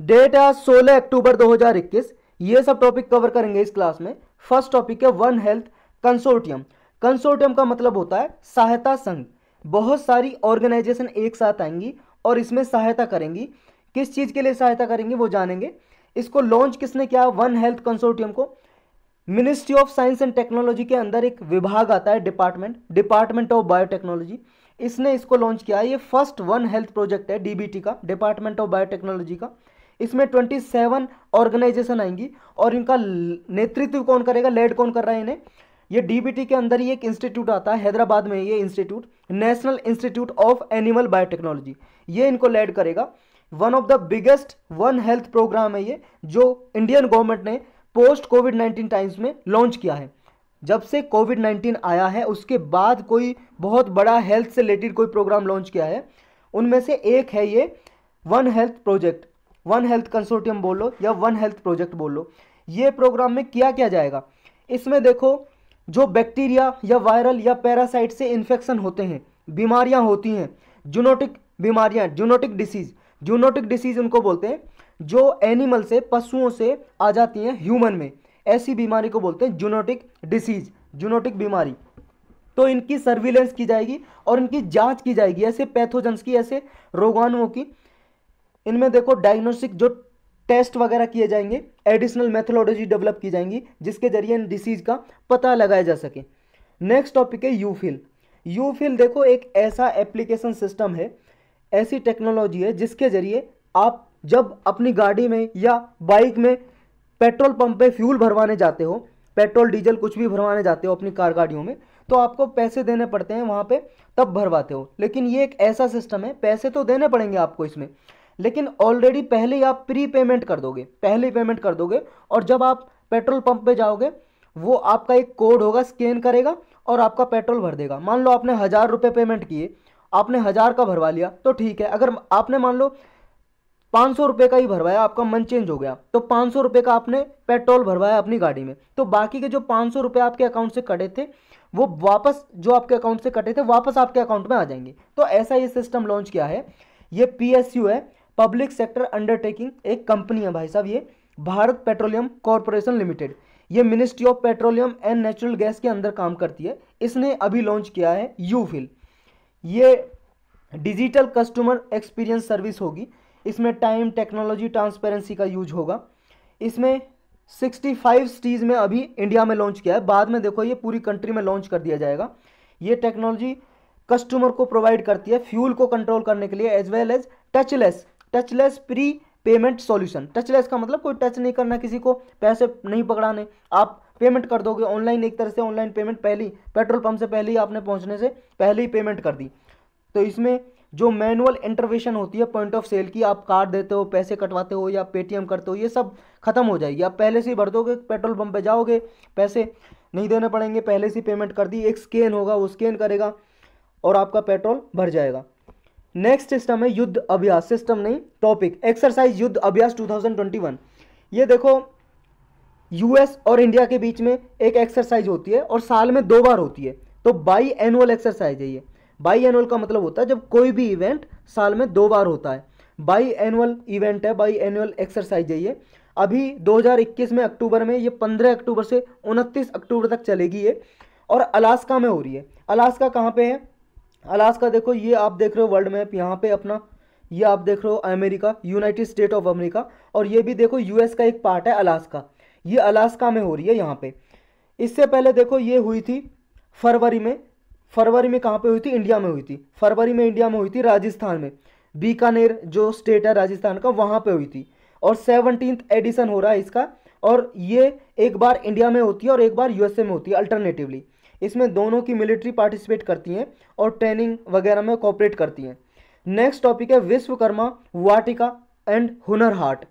date है सोलह अक्टूबर 2021 ये सब टॉपिक कवर करेंगे इस क्लास में फर्स्ट टॉपिक है वन हेल्थ कंसोर्टियम कंसोर्टियम का मतलब होता है सहायता संघ बहुत सारी ऑर्गेनाइजेशन एक साथ आएंगी और इसमें सहायता करेंगी किस चीज़ के लिए सहायता करेंगी वो जानेंगे इसको लॉन्च किसने किया वन हेल्थ कंसोर्टियम को ministry of science and technology के अंदर एक विभाग आता है डिपार्टमेंट डिपार्टमेंट ऑफ बायोटेक्नोलॉजी इसने इसको लॉन्च किया ये फर्स्ट वन हेल्थ प्रोजेक्ट है डीबीटी का डिपार्टमेंट ऑफ बायोटेक्नोलॉजी का इसमें ट्वेंटी सेवन ऑर्गेनाइजेशन आएंगी और इनका नेतृत्व कौन करेगा लेड कौन कर रहा है इन्हें ये डीबीटी के अंदर ही एक इंस्टीट्यूट आता है हैदराबाद में ये institute national institute of animal biotechnology ये इनको लेड करेगा one of the biggest one health program है ये जो इंडियन गवर्नमेंट ने पोस्ट कोविड नाइन्टीन टाइम्स में लॉन्च किया है जब से कोविड नाइन्टीन आया है उसके बाद कोई बहुत बड़ा हेल्थ से रिलेटेड कोई प्रोग्राम लॉन्च किया है उनमें से एक है ये one health project one health consortium लो या वन हेल्थ प्रोजेक्ट बोल लो ये प्रोग्राम में किया क्या जाएगा इसमें देखो जो बैक्टीरिया या वायरल या पैरासाइट से इन्फेक्शन होते हैं बीमारियां होती हैं जूनोटिक बीमारियां जूनोटिक डिसीज जूनोटिक डिसीज उनको बोलते हैं जो एनिमल से पशुओं से आ जाती हैं ह्यूमन में ऐसी बीमारी को बोलते हैं जूनोटिक डिसीज जूनोटिक बीमारी तो इनकी सर्विलेंस की जाएगी और इनकी जांच की जाएगी ऐसे पैथोजन्स की ऐसे रोगाणुओं की इनमें देखो डायग्नोस्टिक जो टेस्ट वगैरह किए जाएंगे एडिशनल मेथोलॉजी डेवलप की जाएंगी जिसके जरिए इन डिसीज का पता लगाया जा सके नेक्स्ट टॉपिक है यूफिल यूफिल देखो एक ऐसा एप्लीकेशन सिस्टम है ऐसी टेक्नोलॉजी है जिसके जरिए आप जब अपनी गाड़ी में या बाइक में पेट्रोल पंप पे फ्यूल भरवाने जाते हो पेट्रोल डीजल कुछ भी भरवाने जाते हो अपनी कार गाड़ियों में तो आपको पैसे देने पड़ते हैं वहाँ पे तब भरवाते हो लेकिन ये एक ऐसा सिस्टम है पैसे तो देने पड़ेंगे आपको इसमें लेकिन ऑलरेडी पहले आप प्री पेमेंट कर दोगे पहले पेमेंट कर दोगे और जब आप पेट्रोल पंप पे जाओगे वो आपका एक कोड होगा स्कैन करेगा और आपका पेट्रोल भर देगा मान लो आपने हज़ार रुपये पेमेंट किए आपने हज़ार का भरवा लिया तो ठीक है अगर आपने मान लो पाँच सौ रुपये का ही भरवाया आपका मन चेंज हो गया तो पाँच सौ रुपये का आपने पेट्रोल भरवाया अपनी गाड़ी में तो बाकी के जो पाँच सौ रुपये आपके अकाउंट से कटे थे वो वापस जो आपके अकाउंट से कटे थे वापस आपके अकाउंट में आ जाएंगे तो ऐसा ये सिस्टम लॉन्च किया है ये पी है पब्लिक सेक्टर अंडरटेकिंग एक कंपनी है भाई साहब ये भारत पेट्रोलियम कॉरपोरेशन लिमिटेड ये ministry of petroleum and natural gas के अंदर काम करती है इसने अभी लॉन्च किया है यू फिल ये डिजिटल कस्टमर एक्सपीरियंस सर्विस होगी इसमें टाइम टेक्नोलॉजी ट्रांसपेरेंसी का यूज होगा इसमें 65 सिटीज़ में अभी इंडिया में लॉन्च किया है बाद में देखो ये पूरी कंट्री में लॉन्च कर दिया जाएगा ये टेक्नोलॉजी कस्टमर को प्रोवाइड करती है फ्यूल को कंट्रोल करने के लिए as well as touchless touchless pre payment solution touchless का मतलब कोई टच नहीं करना किसी को पैसे नहीं पकड़ाने आप पेमेंट कर दोगे ऑनलाइन एक तरह से ऑनलाइन पेमेंट पहले ही पेट्रोल पंप से पहले ही आपने पहुंचने से पहले ही पेमेंट कर दी तो इसमें जो मैनुअल इंटरवेशन होती है पॉइंट ऑफ सेल की आप कार्ड देते हो पैसे कटवाते हो या पेटीएम करते हो ये सब खत्म हो जाएगी आप पहले से ही भर दोगे पेट्रोल पंप पे जाओगे पैसे नहीं देने पड़ेंगे पहले से पेमेंट कर दी एक स्कैन होगा वो स्कैन करेगा और आपका पेट्रोल भर जाएगा नेक्स्ट सिस्टम है युद्ध अभ्यास सिस्टम नहीं टॉपिक एक्सरसाइज युद्ध अभ्यास 2021 ये देखो यूएस और इंडिया के बीच में एक एक्सरसाइज होती है और साल में दो बार होती है तो बाई एनुअल एक्सरसाइज है ये बाई एनुअल का मतलब होता है जब कोई भी इवेंट साल में दो बार होता है बाई एनुअल इवेंट है बाई एनुअल एक्सरसाइज है ये अभी 2021 में अक्टूबर में ये 15 अक्टूबर से 29 अक्टूबर तक चलेगी ये और अलास्का में हो रही है अलास्का कहाँ पे है अलास्का देखो ये आप देख रहे हो वर्ल्ड मैप यहाँ पे अपना ये आप देख रहे हो America United State of America और ये भी देखो यूएस का एक पार्ट है अलास्का ये अलास्का में हो रही है यहाँ पे इससे पहले देखो ये हुई थी फरवरी में फरवरी में कहाँ पे हुई थी इंडिया में हुई थी फरवरी में इंडिया में हुई थी राजस्थान में बीकानेर जो स्टेट है राजस्थान का वहाँ पर हुई थी और सेवनटीन एडिशन हो रहा है इसका और ये एक बार इंडिया में होती है और एक बार यूएसए में होती है अल्टरनेटिवली इसमें दोनों की मिलिट्री पार्टिसिपेट करती हैं और ट्रेनिंग वगैरह में कॉपरेट करती हैं नेक्स्ट टॉपिक है Vishwakarma Vatika and Hunar Haat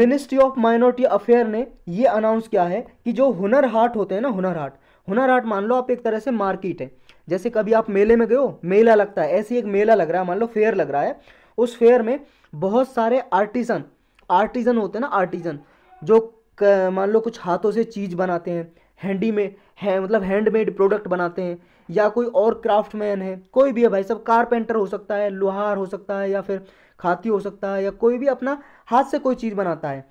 ministry of minority affair ने ये अनाउंस किया है कि जो हुनर हाट होते हैं ना हुनर हाट हुनर हाट मान लो आप एक तरह से मार्केट है जैसे कभी आप मेले में गए हो मेला लगता है ऐसे एक मेला लग रहा है मान लो फेयर लग रहा है उस फेयर में बहुत सारे आर्टिजन आर्टिजन होते हैं ना आर्टिजन जो मान लो कुछ हाथों से चीज़ बनाते हैं हैंडी में है मतलब हैंडमेड प्रोडक्ट बनाते हैं या कोई और क्राफ्ट मैन है कोई भी है भाई सब कारपेंटर हो सकता है लोहार हो सकता है या फिर खाती हो सकता है या कोई भी अपना हाथ से कोई चीज़ बनाता है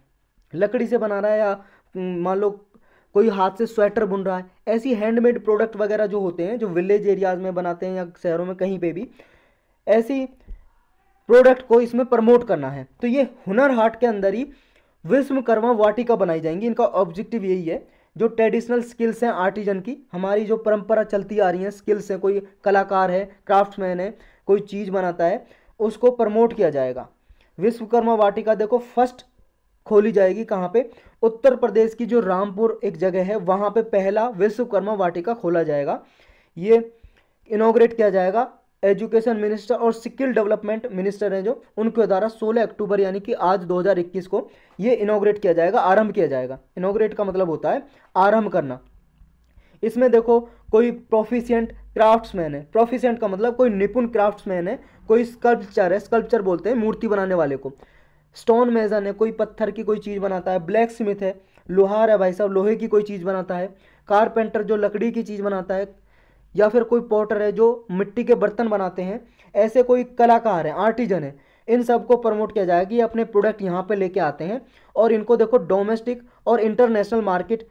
लकड़ी से बना रहा है या मान लो कोई हाथ से स्वेटर बुन रहा है ऐसी हैंडमेड प्रोडक्ट वगैरह जो होते हैं जो विलेज एरियाज़ में बनाते हैं या शहरों में कहीं पे भी ऐसी प्रोडक्ट को इसमें प्रमोट करना है तो ये हुनर हाट के अंदर ही विश्वकर्मा वाटिका बनाई जाएंगी इनका ऑब्जेक्टिव यही है जो ट्रेडिशनल स्किल्स हैं आर्टिजन की हमारी जो परंपरा चलती आ रही है स्किल्स हैं कोई कलाकार है क्राफ्ट्समैन है कोई चीज़ बनाता है उसको प्रमोट किया जाएगा विश्वकर्मा वाटिका देखो फर्स्ट खोली जाएगी कहाँ पे उत्तर प्रदेश की जो रामपुर एक जगह है वहाँ पे पहला विश्वकर्मा वाटिका खोला जाएगा ये इनोग्रेट किया जाएगा एजुकेशन मिनिस्टर और स्किल डेवलपमेंट मिनिस्टर हैं जो उनके द्वारा 16 अक्टूबर यानी कि आज 2021 को ये इनोग्रेट किया जाएगा आरंभ किया जाएगा इनोग्रेट का मतलब होता है आरंभ करना इसमें देखो कोई प्रोफिशियंट क्राफ्ट्समैन है प्रोफिशियंट का मतलब कोई निपुण क्राफ्ट्समैन है कोई स्कल्पचर है स्कल्पचर बोलते हैं मूर्ति बनाने वाले को स्टोन मेजन है कोई पत्थर की कोई चीज़ बनाता है ब्लैक स्मिथ है लोहार है भाई साहब लोहे की कोई चीज़ बनाता है कारपेंटर जो लकड़ी की चीज़ बनाता है या फिर कोई पॉटर है जो मिट्टी के बर्तन बनाते हैं ऐसे कोई कलाकार हैं आर्टिजन है इन सबको प्रमोट किया जाएगा कि अपने प्रोडक्ट यहाँ पे लेके आते हैं और इनको देखो डोमेस्टिक और इंटरनेशनल मार्केट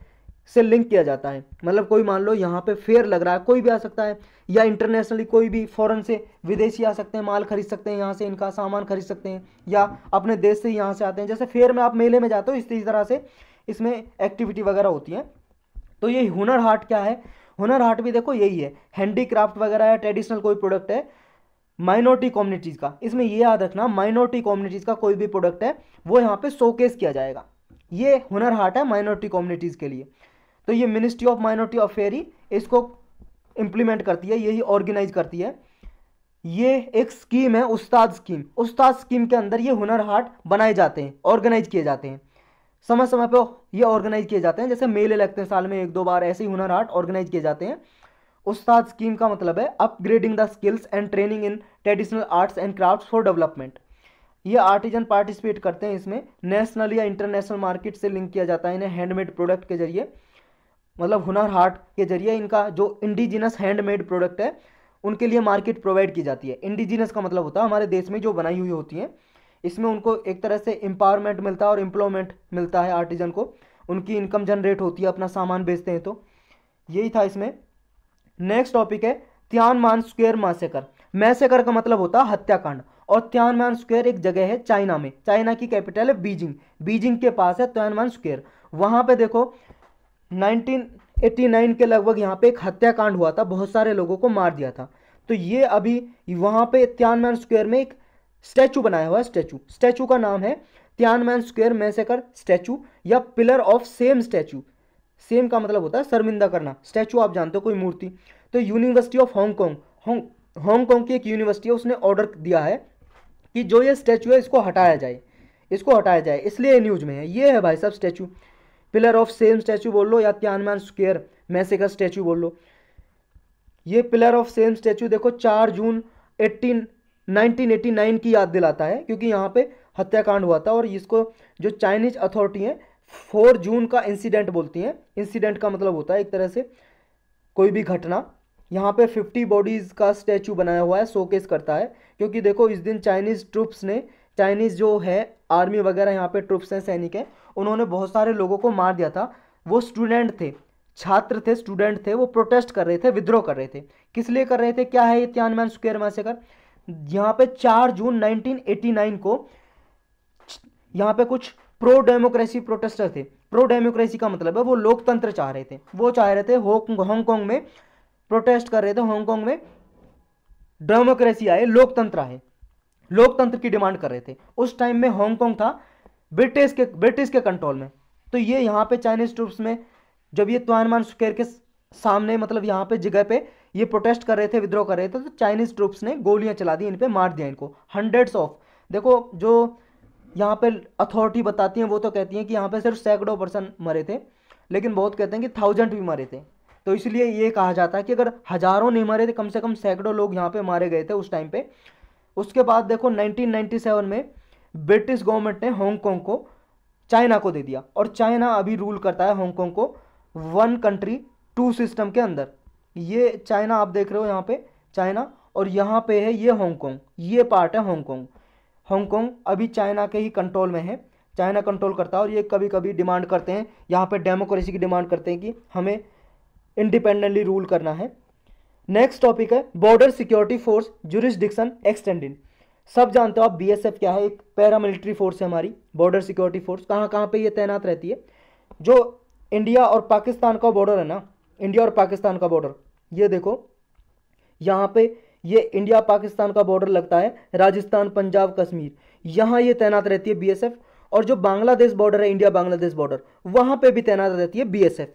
से लिंक किया जाता है मतलब कोई मान लो यहाँ पे फेयर लग रहा है कोई भी आ सकता है या इंटरनेशनली कोई भी फॉरेन से विदेशी आ सकते हैं माल खरीद सकते हैं यहाँ से इनका सामान खरीद सकते हैं या अपने देश से यहाँ से आते हैं जैसे फेयर में आप मेले में जाते हो इस तरह से इसमें एक्टिविटी वगैरह होती है तो ये हुनर हाट क्या है हुनर हाट भी देखो यही है हैंडीक्राफ्ट वगैरह है ट्रेडिशनल कोई प्रोडक्ट है माइनॉरिटी कम्युनिटीज़ का इसमें ये याद रखना माइनॉरिटी कम्युनिटीज़ का कोई भी प्रोडक्ट है वो यहाँ पे शोकेस किया जाएगा ये हुनर हाट है माइनॉरिटी कम्युनिटीज़ के लिए तो ये मिनिस्ट्री ऑफ माइनॉरिटी अफेयर ही इसको इम्प्लीमेंट करती है यही ऑर्गेनाइज करती है ये एक स्कीम है उस्ताद स्कीम उस्ताद स्कीम के अंदर ये हुनर हाट बनाए जाते हैं ऑर्गेनाइज किए जाते हैं समय समय पर ये ऑर्गेनाइज किए जाते हैं जैसे मेले लगते हैं साल में एक दो बार ऐसे ही हुनर हाट ऑर्गेनाइज किए जाते हैं उस्ताद स्कीम का मतलब है upgrading the skills and training in traditional arts and crafts for development ये आर्टिजन पार्टिसिपेट करते हैं इसमें नेशनल या इंटरनेशनल मार्केट से लिंक किया जाता है इन्हें हैंडमेड प्रोडक्ट के जरिए मतलब हुनर हाट के जरिए इनका जो इंडिजिनस हैंडमेड प्रोडक्ट है उनके लिए मार्केट प्रोवाइड की जाती है इंडिजिनस का मतलब होता है हमारे देश में जो बनाई हुई होती हैं इसमें उनको एक तरह से एम्पावरमेंट मिलता है और एम्प्लॉयमेंट मिलता है आर्टिजन को उनकी इनकम जनरेट होती है अपना सामान बेचते हैं तो यही था इसमें नेक्स्ट टॉपिक है त्यान मान स्क्वेयर मैसेकर मैसेकर का मतलब होता है हत्याकांड और त्यानमान स्क्वेयर एक जगह है चाइना में चाइना की कैपिटल है बीजिंग बीजिंग के पास है मान स्क्वेयर वहाँ पे देखो नाइनटीन के लगभग यहाँ पे एक हत्याकांड हुआ था बहुत सारे लोगों को मार दिया था तो ये अभी वहाँ पे त्यानमान स्क्वायर में एक स्टैचू बनाया हुआ है स्टैचू स्टैचू का नाम है मैन स्क्वेयर मैसेकर स्टैचू या pillar of shame statue shame का मतलब होता है शर्मिंदा करना स्टैचू आप जानते हो कोई मूर्ति तो यूनिवर्सिटी ऑफ हांगकॉन्ग हांगकॉन्ग की एक यूनिवर्सिटी है उसने ऑर्डर दिया है कि जो ये स्टैचू है इसको हटाया जाए इसको हटाया जाए इसलिए न्यूज में है ये है भाई साहब statue pillar of shame statue बोल लो या त्यानमैन स्क्वेयर मैसेकर स्टैचू बोल लो ये पिलर ऑफ सेम स्टैचू देखो चार जून एट्टीन 1989 की याद दिलाता है क्योंकि यहाँ पे हत्याकांड हुआ था और इसको जो चाइनीज अथॉरिटी हैं फोर जून का इंसिडेंट बोलती हैं इंसिडेंट का मतलब होता है एक तरह से कोई भी घटना यहाँ पे 50 बॉडीज़ का स्टैचू बनाया हुआ है शोकेस करता है क्योंकि देखो इस दिन चाइनीज़ ट्रुप्स ने चाइनीज़ जो है आर्मी वगैरह यहाँ पे ट्रुप्स हैं सैनिक हैं उन्होंने बहुत सारे लोगों को मार दिया था वो स्टूडेंट थे छात्र थे स्टूडेंट थे वो प्रोटेस्ट कर रहे थे विद्रोह कर रहे थे किस लिए कर रहे थे क्या है ये त्यानमैन स्क्वेयर मैसेकर यहाँ पे 4 जून 1989 को यहाँ पे कुछ प्रो डेमोक्रेसी प्रोटेस्टर थे प्रो डेमोक्रेसी का मतलब है वो लोकतंत्र चाह रहे थे वो चाह रहे थे हांगकांग में प्रोटेस्ट कर रहे थे हांगकांग में डेमोक्रेसी आए लोकतंत्र आए लोकतंत्र की डिमांड कर रहे थे उस टाइम में हांगकांग था ब्रिटिश के ब्रिटिश के कंट्रोल में तो ये यहाँ पे चाइनीज ट्रूप्स में जब ये त्वान मान के सामने मतलब यहाँ पे जगह पे ये प्रोटेस्ट कर रहे थे विद्रोह कर रहे थे तो चाइनीज़ ट्रूप्स ने गोलियां चला दी इन पर मार दिया इनको हंड्रेड्स ऑफ देखो जो यहाँ पे अथॉरिटी बताती हैं वो तो कहती हैं कि यहाँ पे सिर्फ सैकड़ों पर्सन मरे थे लेकिन बहुत कहते हैं कि थाउजेंड भी मरे थे तो इसलिए ये कहा जाता है कि अगर हज़ारों नहीं मरे थे कम से कम सैकड़ों लोग यहाँ पे मारे गए थे उस टाइम पे उसके बाद देखो 1997 में ब्रिटिश गवर्नमेंट ने हांगकॉन्ग को चाइना को दे दिया और चाइना अभी रूल करता है हांगकॉन्ग को वन कंट्री टू सिस्टम के अंदर ये चाइना आप देख रहे हो यहाँ पे चाइना और यहाँ पे है ये हांगकॉन्ग ये पार्ट है हांगकॉन्ग हांगकॉन्ग अभी चाइना के ही कंट्रोल में है चाइना कंट्रोल करता है और ये कभी कभी डिमांड करते हैं यहाँ पे डेमोक्रेसी की डिमांड करते हैं कि हमें इंडिपेंडेंटली रूल करना है नेक्स्ट टॉपिक है border security force jurisdiction extending सब जानते हो आप बी क्या है एक पैरामिलिट्री फोर्स है हमारी बॉर्डर सिक्योरिटी फोर्स कहाँ कहाँ पर यह तैनात रहती है जो इंडिया और पाकिस्तान का बॉर्डर है ना इंडिया और पाकिस्तान का बॉर्डर ये देखो यहाँ पे ये इंडिया पाकिस्तान का बॉर्डर लगता है राजस्थान पंजाब कश्मीर यहाँ ये तैनात रहती है बीएसएफ और जो बांग्लादेश बॉर्डर है इंडिया बांग्लादेश बॉर्डर वहाँ पे भी तैनात रहती है बीएसएफ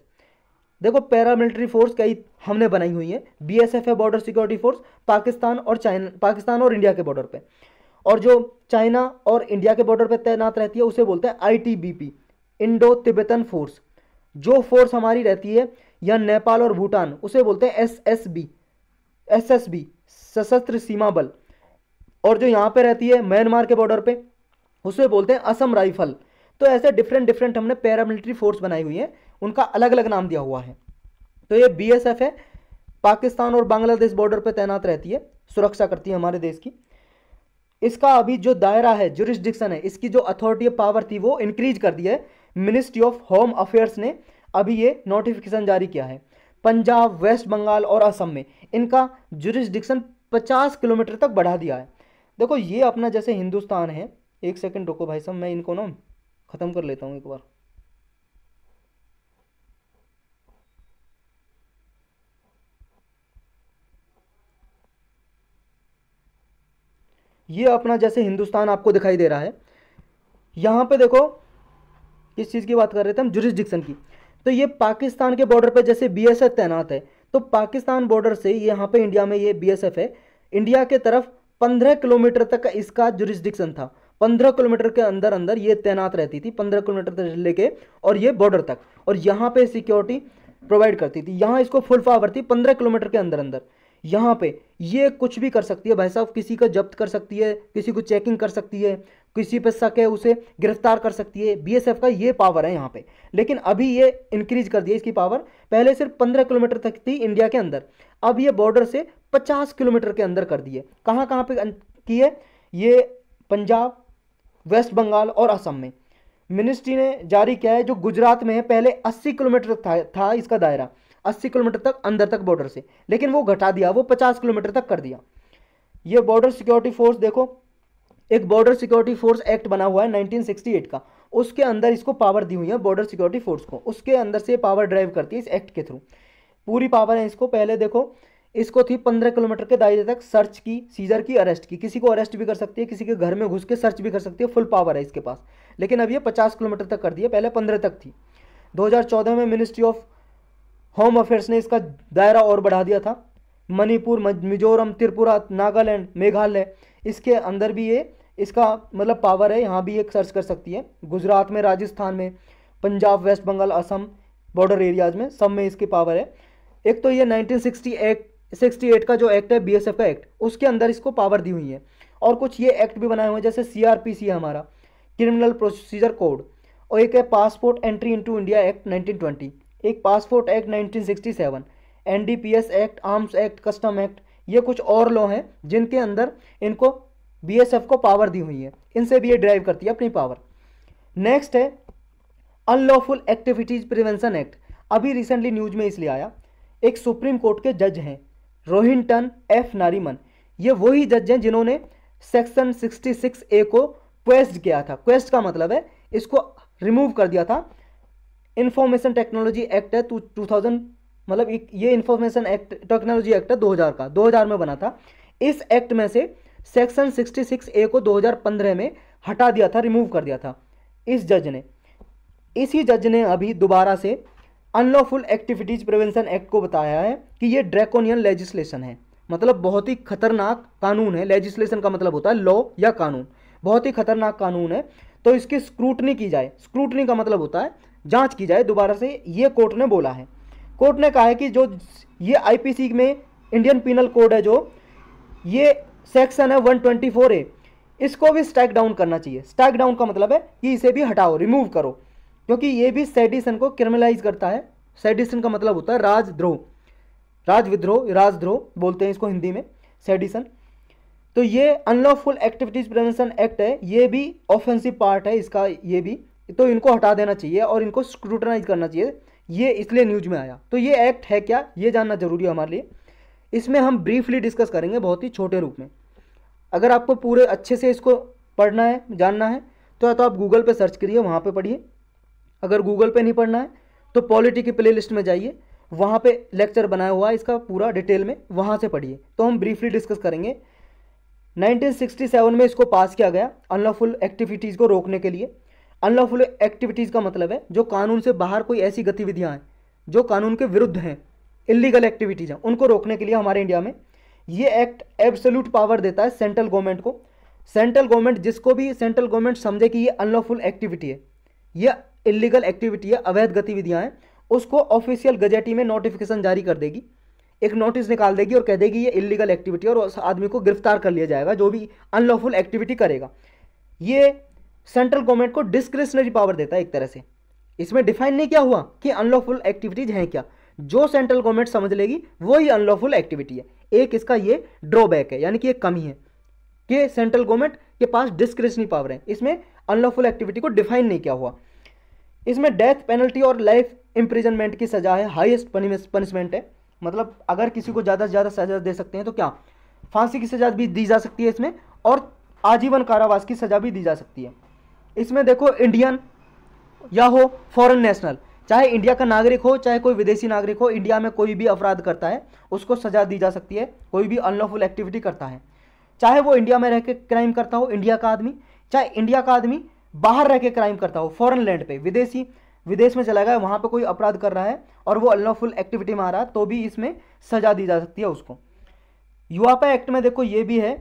देखो पैरामिलिट्री फोर्स कई हमने बनाई हुई है बीएसएफ है बॉर्डर सिक्योरिटी फोर्स पाकिस्तान और चाइना पाकिस्तान और इंडिया के बॉर्डर पर और जो चाइना और इंडिया के बॉर्डर पर तैनात रहती है उसे बोलते हैं आई इंडो तिब्बतन फोर्स जो फोर्स हमारी रहती है या नेपाल और भूटान उसे बोलते हैं S S B S S B Sashastra Seema बल और जो यहाँ पे रहती है म्यांमार के बॉर्डर पे उसे बोलते हैं असम राइफल तो ऐसे डिफरेंट डिफरेंट हमने पैरामिलिट्री फोर्स बनाई हुई है उनका अलग अलग नाम दिया हुआ है तो ये बी एस एफ है पाकिस्तान और बांग्लादेश बॉर्डर पर तैनात रहती है सुरक्षा करती है हमारे देश की इसका अभी जो दायरा है जुरिस्डिक्शन है इसकी जो अथॉरिटी ऑफ पावर थी वो इंक्रीज कर दी है मिनिस्ट्री ऑफ होम अफेयर्स ने अभी ये नोटिफिकेशन जारी किया है पंजाब वेस्ट बंगाल और असम में इनका जुरिस्डिक्शन 50 किलोमीटर तक बढ़ा दिया है देखो ये अपना जैसे हिंदुस्तान है एक सेकंड रुको भाई साहब मैं इनको ना ख़त्म कर लेता हूँ एक बार ये अपना जैसे हिंदुस्तान आपको दिखाई दे रहा है यहाँ पे देखो किस चीज़ की बात कर रहे थे हम जुरिस्डिक्शन की तो ये पाकिस्तान के बॉर्डर पर जैसे बी तैनात है तो पाकिस्तान बॉर्डर से यहाँ पे इंडिया में ये बी है इंडिया के तरफ पंद्रह किलोमीटर तक इसका जुरिस्डिक्शन था पंद्रह किलोमीटर के अंदर अंदर ये तैनात रहती थी पंद्रह किलोमीटर तक लेके और ये बॉर्डर तक और यहाँ पे सिक्योरिटी प्रोवाइड करती थी यहाँ इसको फुल पावर थी पंद्रह किलोमीटर के अंदर अंदर यहाँ पे ये कुछ भी कर सकती है भाई साहब किसी का जब्त कर सकती है किसी को चेकिंग कर सकती है किसी पे शक है उसे गिरफ्तार कर सकती है बीएसएफ का ये पावर है यहाँ पे लेकिन अभी ये इंक्रीज कर दिया इसकी पावर पहले सिर्फ पंद्रह किलोमीटर तक थी इंडिया के अंदर अब ये बॉर्डर से पचास किलोमीटर के अंदर कर दिए कहाँ कहाँ पे अं-, की है ये पंजाब वेस्ट बंगाल और असम में मिनिस्ट्री ने जारी किया है जो गुजरात में है पहले अस्सी किलोमीटर था, था इसका दायरा अस्सी किलोमीटर तक अंदर तक बॉर्डर से लेकिन वो घटा दिया वो पचास किलोमीटर तक कर दिया ये बॉर्डर सिक्योरिटी फोर्स देखो एक बॉर्डर सिक्योरिटी फोर्स एक्ट बना हुआ है 1968 का उसके अंदर इसको पावर दी हुई है बॉर्डर सिक्योरिटी फोर्स को उसके अंदर से पावर ड्राइव करती है इस एक्ट के थ्रू पूरी पावर है इसको पहले देखो इसको थी पंद्रह किलोमीटर के दायरे तक सर्च की सीजर की अरेस्ट की किसी को अरेस्ट भी कर सकती है किसी के घर में घुस के सर्च भी कर सकती है फुल पावर है इसके पास लेकिन अब ये पचास किलोमीटर तक कर दिया पहले पंद्रह तक थी 2014 में मिनिस्ट्री ऑफ होम अफेयर्स ने इसका दायरा और बढ़ा दिया था मणिपुर मिजोरम त्रिपुरा नागालैंड मेघालय इसके अंदर भी ये इसका मतलब पावर है यहाँ भी एक सर्च कर सकती है गुजरात में राजस्थान में Punjab West Bengal Assam border areas में सब में इसकी पावर है एक तो ये सिक्सटी एक्ट एट का जो एक्ट है बीएसएफ का एक्ट उसके अंदर इसको पावर दी हुई है और कुछ ये एक्ट भी बनाए हुए हैं जैसे सीआरपीसी है हमारा क्रिमिनल प्रोसीजर कोड और एक है passport entry into India act 1920 एक passport act P S act arms act custom act ये कुछ और लॉ हैं जिनके अंदर इनको बीएसएफ को पावर दी हुई है इनसे भी ये ड्राइव करती है अपनी पावर नेक्स्ट है अनलॉफुल एक्टिविटीज प्रिवेंशन एक्ट अभी रिसेंटली न्यूज में इसलिए आया एक सुप्रीम कोर्ट के जज हैं रोहिंटन एफ नारीमन ये वही जज हैं जिन्होंने सेक्शन 66 ए को क्वेस्ट किया था क्वेस्ट का मतलब है इसको रिमूव कर दिया था इंफॉर्मेशन टेक्नोलॉजी एक्ट है टू थाउजेंड मतलब ये इंफॉर्मेशन एक्ट टेक्नोलॉजी एक्ट है 2000 का 2000 में बना था इस एक्ट में से सेक्शन 66 ए को 2015 में हटा दिया था रिमूव कर दिया था इस जज ने इसी जज ने अभी दोबारा से अनलॉफुल एक्टिविटीज प्रिवेंशन एक्ट को बताया है कि ये ड्रैकोनियन लेजिस्लेशन है मतलब बहुत ही खतरनाक कानून है लेजिस्लेशन का मतलब होता है लॉ या कानून बहुत ही खतरनाक कानून है तो इसकी स्क्रूटनी की जाए स्क्रूटनी का मतलब होता है जांच की जाए दोबारा से ये कोर्ट ने बोला है कोर्ट ने कहा है कि जो ये आईपीसी में इंडियन पिनल कोड है जो ये सेक्शन है 124 ए इसको भी स्ट्राइक डाउन करना चाहिए स्ट्राइक डाउन का मतलब है कि इसे भी हटाओ रिमूव करो क्योंकि ये भी सेडिसन को क्रिमिनलाइज करता है सेडिसन का मतलब होता है राजद्रोह राज विद्रोह राजद्रोह बोलते हैं इसको हिंदी में सेडिसन तो ये अनलॉफुल एक्टिविटीज प्रिवेंशन एक्ट है ये भी ऑफेंसिव पार्ट है इसका ये भी तो इनको हटा देना चाहिए और इनको स्क्रूटनाइज करना चाहिए ये इसलिए न्यूज में आया तो ये एक्ट है क्या ये जानना जरूरी है हमारे लिए इसमें हम ब्रीफली डिस्कस करेंगे बहुत ही छोटे रूप में अगर आपको पूरे अच्छे से इसको पढ़ना है जानना है तो, या तो आप गूगल पर सर्च करिए वहाँ पर पढ़िए अगर गूगल पर नहीं पढ़ना है तो पॉलिटी की प्ले में जाइए वहाँ पे लेक्चर बनाया हुआ है इसका पूरा डिटेल में वहाँ से पढ़िए तो हम ब्रीफली डिस्कस करेंगे 1967 में इसको पास किया गया अनलॉफुल एक्टिविटीज़ को रोकने के लिए अनलॉफुल एक्टिविटीज़ का मतलब है जो कानून से बाहर कोई ऐसी गतिविधियाँ हैं जो कानून के विरुद्ध हैं इलीगल एक्टिविटीज हैं उनको रोकने के लिए हमारे इंडिया में ये एक्ट एब्सोल्यूट पावर देता है सेंट्रल गवर्नमेंट को सेंट्रल गवर्नमेंट जिसको भी सेंट्रल गवर्नमेंट समझे कि ये अनलॉफुल एक्टिविटी है यह इलीगल एक्टिविटी है अवैध गतिविधियां हैं उसको ऑफिशियल गजेटी में नोटिफिकेशन जारी कर देगी एक नोटिस निकाल देगी और कह देगी ये इलीगल एक्टिविटी और उस आदमी को गिरफ्तार कर लिया जाएगा जो भी अनलॉफुल एक्टिविटी करेगा ये सेंट्रल गवर्नमेंट को डिस्क्रिशनरी पावर देता है एक तरह से इसमें डिफाइन नहीं क्या हुआ कि अनलॉफुल एक्टिविटीज हैं क्या जो सेंट्रल गवर्नमेंट समझ लेगी वही अनलॉफुल एक्टिविटी है एक इसका ये ड्रॉबैक है यानी कि एक कमी है कि सेंट्रल गवर्नमेंट के पास डिस्क्रिशनी पावर है इसमें अनलॉफुल एक्टिविटी को डिफाइन नहीं किया हुआ इसमें डेथ पेनल्टी और लाइफ इम्प्रिजनमेंट की सजा है हाईएस्ट पनिशमेंट है मतलब अगर किसी को ज़्यादा से ज़्यादा सजा दे सकते हैं तो क्या फांसी की सजा भी दी जा सकती है इसमें और आजीवन कारावास की सजा भी दी जा सकती है इसमें देखो इंडियन या हो फॉरेन नेशनल चाहे इंडिया का नागरिक हो चाहे कोई विदेशी नागरिक हो इंडिया में कोई भी अपराध करता है उसको सजा दी जा सकती है कोई भी अनलॉफुल एक्टिविटी करता है चाहे वो इंडिया में रह के क्राइम करता हो इंडिया का आदमी चाहे इंडिया का आदमी बाहर रह के क्राइम करता हो फॉरेन लैंड पे विदेशी विदेश में चला गया वहाँ पे कोई अपराध कर रहा है और वो अनलॉफुल एक्टिविटी में आ रहा है तो भी इसमें सजा दी जा सकती है उसको युवापा एक्ट में देखो ये भी है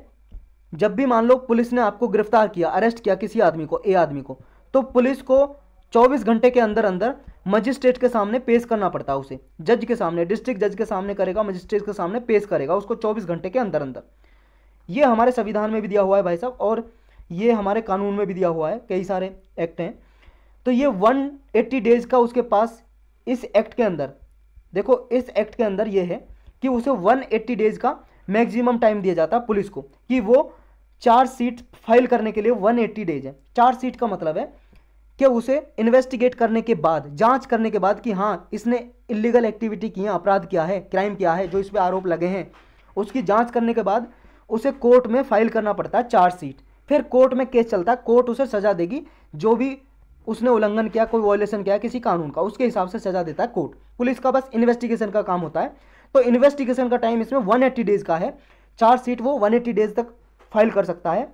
जब भी मान लो पुलिस ने आपको गिरफ्तार किया अरेस्ट किया किसी आदमी को ए आदमी को तो पुलिस को 24 घंटे के अंदर अंदर मजिस्ट्रेट के सामने पेश करना पड़ता है उसे जज के सामने डिस्ट्रिक्ट जज के सामने करेगा मजिस्ट्रेट के सामने पेश करेगा उसको 24 घंटे के अंदर अंदर ये हमारे संविधान में भी दिया हुआ है भाई साहब और ये हमारे कानून में भी दिया हुआ है कई सारे एक्ट हैं तो ये वन डेज का उसके पास इस एक्ट के अंदर देखो इस एक्ट के अंदर ये है कि उसे वन डेज का मैक्सिमम टाइम दिया जाता है पुलिस को कि वो चार सीट फाइल करने के लिए 180 डेज है चार सीट का मतलब है कि उसे इन्वेस्टिगेट करने के बाद जांच करने के बाद कि हाँ इसने इलीगल एक्टिविटी की है अपराध किया है क्राइम किया है जो इस पर आरोप लगे हैं उसकी जांच करने के बाद उसे कोर्ट में फाइल करना पड़ता है चार्जशीट फिर कोर्ट में केस चलता है कोर्ट उसे सजा देगी जो भी उसने उल्लंघन किया कोई वॉयलेशन किया किसी कानून का उसके हिसाब से सजा देता है कोर्ट पुलिस का बस इन्वेस्टिगेशन का काम होता है तो इन्वेस्टिगेशन का टाइम इसमें वन डेज़ का है चार्जशीट वो वन डेज़ तक फाइल कर सकता है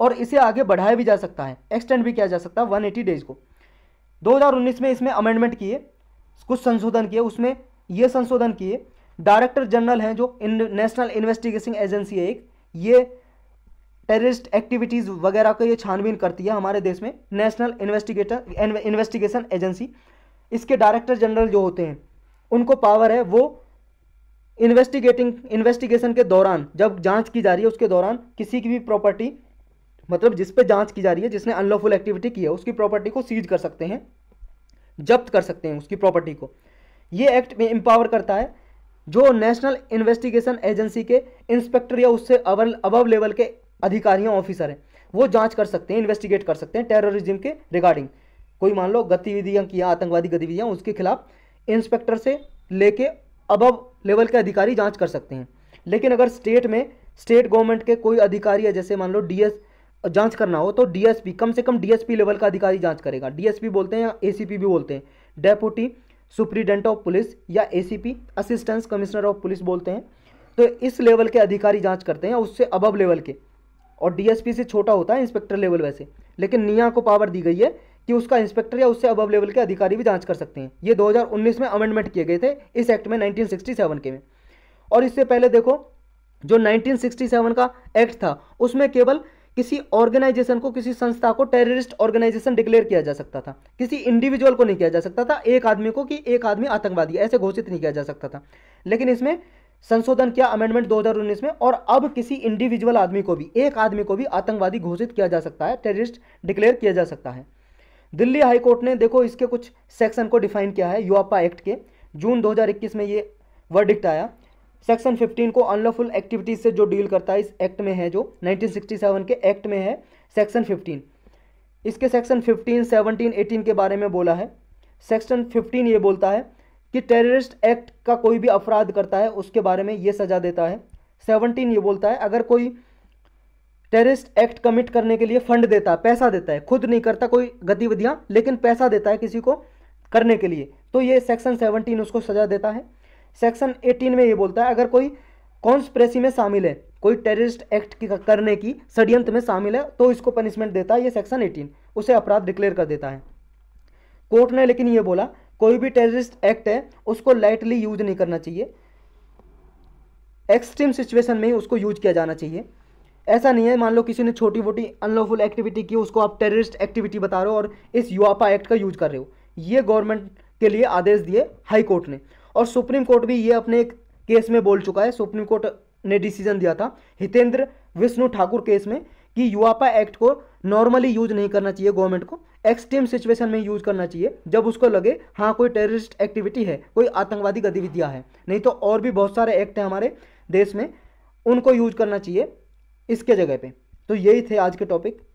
और इसे आगे बढ़ाया भी जा सकता है एक्सटेंड भी किया जा सकता है वन एटी डेज को 2019 में इसमें अमेंडमेंट किए कुछ संशोधन किए उसमें ये संशोधन किए डायरेक्टर जनरल हैं जो इन, नेशनल इन्वेस्टिगेशन एजेंसी है एक ये टेररिस्ट एक्टिविटीज़ वगैरह का ये छानबीन करती है हमारे देश में नेशनल इन्वेस्टिगेटर इन्वेस्टिगेशन एजेंसी इसके डायरेक्टर जनरल जो होते हैं उनको पावर है वो इन्वेस्टिगेटिंग इन्वेस्टिगेशन के दौरान जब जांच की जा रही है उसके दौरान किसी की भी प्रॉपर्टी मतलब जिस पे जांच की जा रही है जिसने अनलॉफुल एक्टिविटी की है उसकी प्रॉपर्टी को सीज कर सकते हैं जब्त कर सकते हैं उसकी प्रॉपर्टी को ये एक्ट में एम्पावर करता है जो नेशनल इन्वेस्टिगेशन एजेंसी के इंस्पेक्टर या उससे अबव लेवल के अधिकारियों ऑफिसर हैं वो जांच कर सकते हैं इन्वेस्टिगेट कर सकते हैं टेररिज्म के रिगार्डिंग कोई मान लो गतिविधियां किया आतंकवादी गतिविधियां उसके खिलाफ इंस्पेक्टर से लेके अबव लेवल के अधिकारी जांच कर सकते हैं लेकिन अगर स्टेट में स्टेट गवर्नमेंट के कोई अधिकारी है जैसे मान लो डीएस जांच करना हो तो डीएसपी कम से कम डीएसपी लेवल का अधिकारी जांच करेगा डीएसपी बोलते हैं या एसीपी भी बोलते हैं डेपुटी सुप्रीडेंट ऑफ पुलिस या ACP assistance commissioner of police बोलते हैं तो इस लेवल के अधिकारी जांच करते हैं उससे अबव लेवल के और डीएसपी से छोटा होता है इंस्पेक्टर लेवल वैसे लेकिन निया को पावर दी गई है कि उसका इंस्पेक्टर या उससे अबव लेवल के अधिकारी भी जांच कर सकते हैं ये दो में अमेंडमेंट किए गए थे इस एक्ट में नाइनटीन के में और इससे पहले देखो जो 1967 का एक्ट था उसमें केवल किसी ऑर्गेनाइजेशन को किसी संस्था को टेररिस्ट ऑर्गेनाइजेशन डिक्लेयर किया जा सकता था किसी इंडिविजुअल को नहीं किया जा सकता था एक आदमी को कि एक आदमी आतंकवादी ऐसे घोषित नहीं किया जा सकता था लेकिन इसमें संशोधन किया अमेंडमेंट 2019 में और अब किसी इंडिविजुअल आदमी को भी एक आदमी को भी आतंकवादी घोषित किया जा सकता है टेररिस्ट डिक्लेयर किया जा सकता है दिल्ली हाईकोर्ट ने देखो इसके कुछ सेक्शन को डिफाइन किया है युवापा एक्ट के जून 2021 में ये वर्डिक्ट आया सेक्शन 15 को अनलॉफुल एक्टिविटीज से जो डील करता है इस एक्ट में है जो 1967 के एक्ट में है सेक्शन 15 इसके सेक्शन 15, 17, 18 के बारे में बोला है सेक्शन 15 ये बोलता है कि टेररिस्ट एक्ट का कोई भी अपराध करता है उसके बारे में ये सजा देता है 17 ये बोलता है अगर कोई टेररिस्ट एक्ट कमिट करने के लिए फंड देता है पैसा देता है खुद नहीं करता कोई गतिविधियाँ लेकिन पैसा देता है किसी को करने के लिए तो ये सेक्शन 17 उसको सजा देता है सेक्शन 18 में ये बोलता है अगर कोई कॉन्स्प्रेसी में शामिल है कोई टेररिस्ट एक्ट की करने की षड्यंत्र में शामिल है तो इसको पनिशमेंट देता है ये सेक्शन एटीन उसे अपराध डिक्लेयर कर देता है कोर्ट ने लेकिन ये बोला कोई भी टेररिस्ट एक्ट है उसको लाइटली यूज नहीं करना चाहिए एक्सट्रीम सिचुएशन में ही उसको यूज किया जाना चाहिए ऐसा नहीं है मान लो किसी ने छोटी मोटी अनलॉफुल एक्टिविटी की उसको आप टेररिस्ट एक्टिविटी बता रहे हो और इस युवापा एक्ट का यूज कर रहे हो ये गवर्नमेंट के लिए आदेश दिए हाई कोर्ट ने और सुप्रीम कोर्ट भी ये अपने एक केस में बोल चुका है सुप्रीम कोर्ट ने डिसीजन दिया था हितेंद्र विष्णु ठाकुर केस में कि युवापा एक्ट को नॉर्मली यूज नहीं करना चाहिए गवर्नमेंट को एक्सट्रीम सिचुएशन में यूज करना चाहिए जब उसको लगे हाँ कोई टेररिस्ट एक्टिविटी है कोई आतंकवादी गतिविधियाँ है नहीं तो और भी बहुत सारे एक्ट हैं हमारे देश में उनको यूज करना चाहिए इसके जगह पे तो यही थे आज के टॉपिक